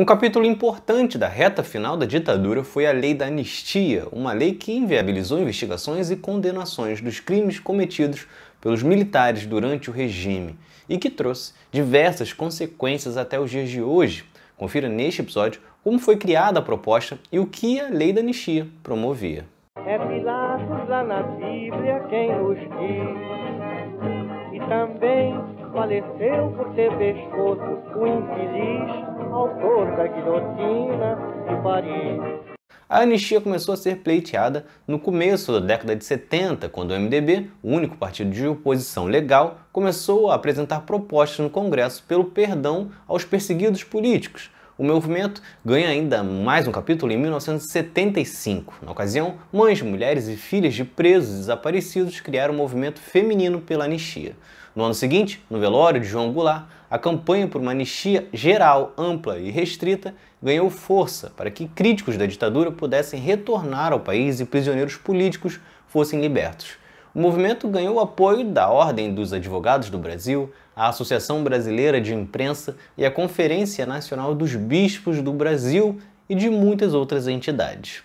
Um capítulo importante da reta final da ditadura foi a Lei da Anistia, uma lei que inviabilizou investigações e condenações dos crimes cometidos pelos militares durante o regime e que trouxe diversas consequências até os dias de hoje. Confira neste episódio como foi criada a proposta e o que a Lei da Anistia promovia. É Pilatos lá na Bíblia quem nos diz, e também faleceu por ter pescoço o infeliz autor da guilhotina de Paris. A anistia começou a ser pleiteada no começo da década de 70, quando o MDB, o único partido de oposição legal, começou a apresentar propostas no Congresso pelo perdão aos perseguidos políticos, o movimento ganha ainda mais um capítulo em 1975. Na ocasião, mães, mulheres e filhas de presos desaparecidos criaram o um movimento feminino pela anistia. No ano seguinte, no velório de João Goulart, a campanha por uma anistia geral, ampla e restrita ganhou força para que críticos da ditadura pudessem retornar ao país e prisioneiros políticos fossem libertos o movimento ganhou o apoio da Ordem dos Advogados do Brasil, a Associação Brasileira de Imprensa e a Conferência Nacional dos Bispos do Brasil e de muitas outras entidades.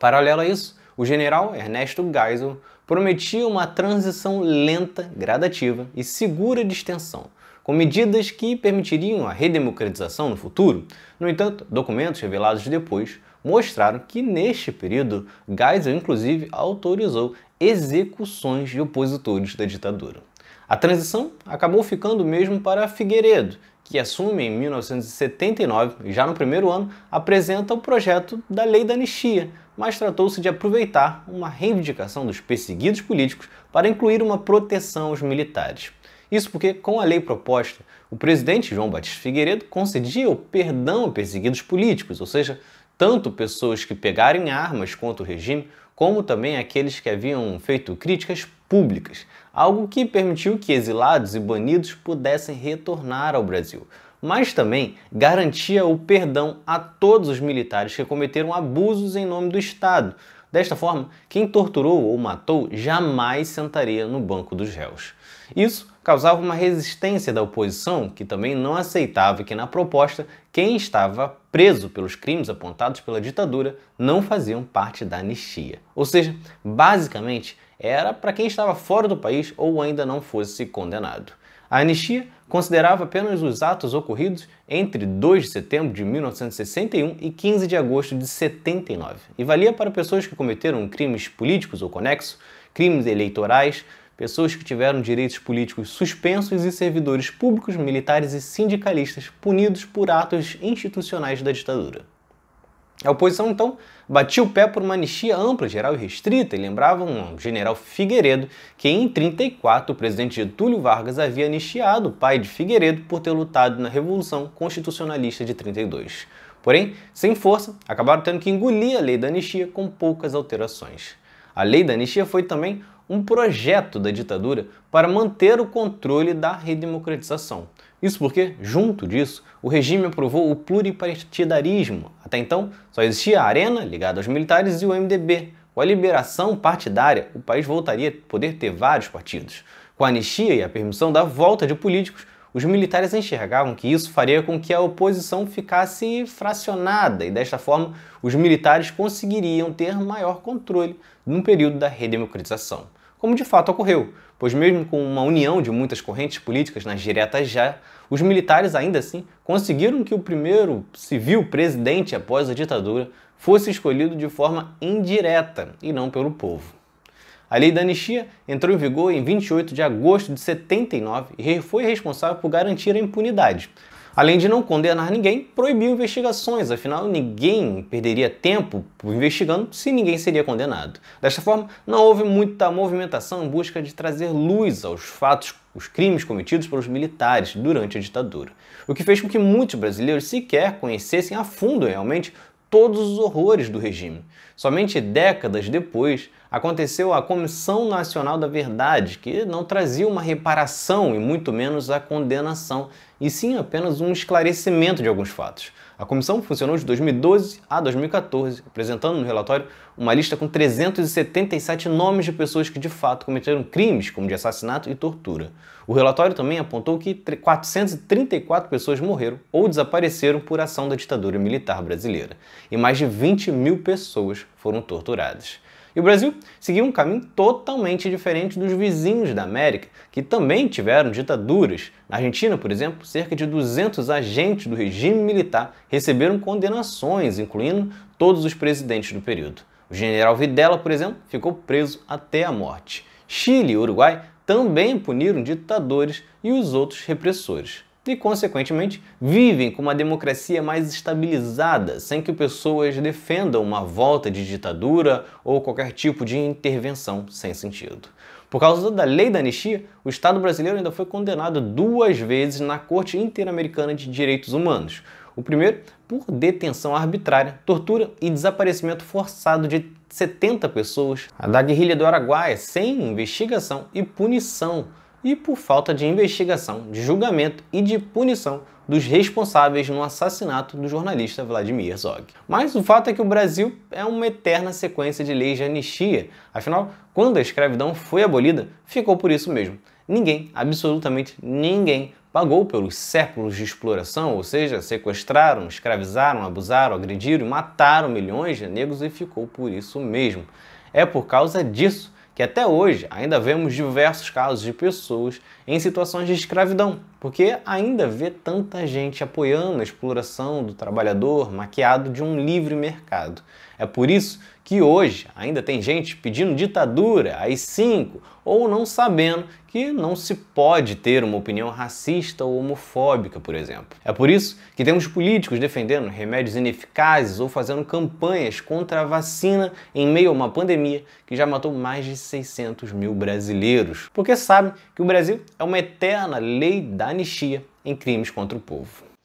Paralelo a isso, o general Ernesto Geisel prometia uma transição lenta, gradativa e segura de extensão, com medidas que permitiriam a redemocratização no futuro. No entanto, documentos revelados depois mostraram que neste período Geisel inclusive autorizou execuções de opositores da ditadura. A transição acabou ficando mesmo para Figueiredo, que assume em 1979, já no primeiro ano, apresenta o projeto da Lei da Anistia, mas tratou-se de aproveitar uma reivindicação dos perseguidos políticos para incluir uma proteção aos militares. Isso porque, com a lei proposta, o presidente João Batista Figueiredo concedia o perdão a perseguidos políticos, ou seja, tanto pessoas que pegaram armas contra o regime, como também aqueles que haviam feito críticas públicas, algo que permitiu que exilados e banidos pudessem retornar ao Brasil, mas também garantia o perdão a todos os militares que cometeram abusos em nome do Estado. Desta forma, quem torturou ou matou jamais sentaria no banco dos réus. Isso causava uma resistência da oposição, que também não aceitava que na proposta quem estava preso pelos crimes apontados pela ditadura não faziam parte da anistia. Ou seja, basicamente era para quem estava fora do país ou ainda não fosse condenado. A anistia considerava apenas os atos ocorridos entre 2 de setembro de 1961 e 15 de agosto de 79 e valia para pessoas que cometeram crimes políticos ou conexos, crimes eleitorais, pessoas que tiveram direitos políticos suspensos e servidores públicos, militares e sindicalistas punidos por atos institucionais da ditadura. A oposição, então, batia o pé por uma anistia ampla, geral e restrita, e lembrava um general Figueiredo que, em 34, o presidente Getúlio Vargas havia anistiado o pai de Figueiredo por ter lutado na Revolução Constitucionalista de 32. Porém, sem força, acabaram tendo que engolir a lei da anistia com poucas alterações. A lei da anistia foi também um projeto da ditadura para manter o controle da redemocratização. Isso porque, junto disso, o regime aprovou o pluripartidarismo. Até então, só existia a Arena, ligada aos militares, e o MDB. Com a liberação partidária, o país voltaria a poder ter vários partidos. Com a anistia e a permissão da volta de políticos, os militares enxergavam que isso faria com que a oposição ficasse fracionada e, desta forma, os militares conseguiriam ter maior controle no período da redemocratização como de fato ocorreu, pois, mesmo com uma união de muitas correntes políticas nas diretas já, os militares ainda assim conseguiram que o primeiro civil presidente após a ditadura fosse escolhido de forma indireta e não pelo povo. A lei da anistia entrou em vigor em 28 de agosto de 79 e foi responsável por garantir a impunidade, Além de não condenar ninguém, proibiu investigações, afinal ninguém perderia tempo investigando se ninguém seria condenado. Desta forma, não houve muita movimentação em busca de trazer luz aos fatos, os crimes cometidos pelos militares durante a ditadura, o que fez com que muitos brasileiros sequer conhecessem a fundo realmente todos os horrores do regime. Somente décadas depois aconteceu a Comissão Nacional da Verdade, que não trazia uma reparação e muito menos a condenação, e sim apenas um esclarecimento de alguns fatos. A comissão funcionou de 2012 a 2014, apresentando no relatório uma lista com 377 nomes de pessoas que de fato cometeram crimes, como de assassinato e tortura. O relatório também apontou que 434 pessoas morreram ou desapareceram por ação da ditadura militar brasileira, e mais de 20 mil pessoas foram torturadas. E o Brasil seguiu um caminho totalmente diferente dos vizinhos da América, que também tiveram ditaduras. Na Argentina, por exemplo, cerca de 200 agentes do regime militar receberam condenações, incluindo todos os presidentes do período. O general Videla, por exemplo, ficou preso até a morte. Chile e Uruguai também puniram ditadores e os outros repressores e, consequentemente, vivem com uma democracia mais estabilizada, sem que pessoas defendam uma volta de ditadura ou qualquer tipo de intervenção sem sentido. Por causa da lei da anistia, o Estado brasileiro ainda foi condenado duas vezes na Corte Interamericana de Direitos Humanos. O primeiro por detenção arbitrária, tortura e desaparecimento forçado de 70 pessoas, a da guerrilha do Araguaia, sem investigação e punição e por falta de investigação, de julgamento e de punição dos responsáveis no assassinato do jornalista Vladimir Zog. Mas o fato é que o Brasil é uma eterna sequência de leis de anistia. Afinal, quando a escravidão foi abolida, ficou por isso mesmo. Ninguém, absolutamente ninguém, pagou pelos séculos de exploração, ou seja, sequestraram, escravizaram, abusaram, agrediram e mataram milhões de negros e ficou por isso mesmo. É por causa disso que até hoje ainda vemos diversos casos de pessoas em situações de escravidão, porque ainda vê tanta gente apoiando a exploração do trabalhador maquiado de um livre mercado. É por isso que hoje ainda tem gente pedindo ditadura aí 5 ou não sabendo que não se pode ter uma opinião racista ou homofóbica, por exemplo. É por isso que temos políticos defendendo remédios ineficazes ou fazendo campanhas contra a vacina em meio a uma pandemia que já matou mais de 600 mil brasileiros, porque sabem que o Brasil é uma eterna lei da anistia em crimes contra o povo.